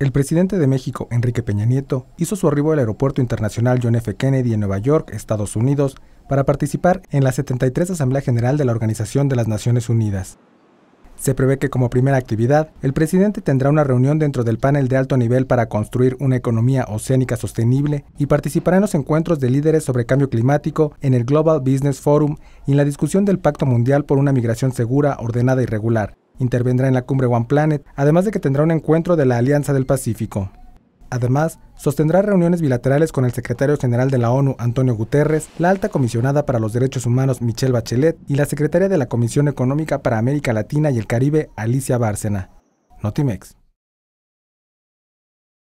El presidente de México, Enrique Peña Nieto, hizo su arribo al Aeropuerto Internacional John F. Kennedy en Nueva York, Estados Unidos, para participar en la 73 Asamblea General de la Organización de las Naciones Unidas. Se prevé que como primera actividad, el presidente tendrá una reunión dentro del panel de alto nivel para construir una economía oceánica sostenible y participará en los encuentros de líderes sobre cambio climático en el Global Business Forum y en la discusión del Pacto Mundial por una migración segura, ordenada y regular. Intervendrá en la cumbre One Planet, además de que tendrá un encuentro de la Alianza del Pacífico. Además, sostendrá reuniones bilaterales con el secretario general de la ONU, Antonio Guterres, la alta comisionada para los derechos humanos, Michelle Bachelet, y la secretaria de la Comisión Económica para América Latina y el Caribe, Alicia Bárcena. Notimex.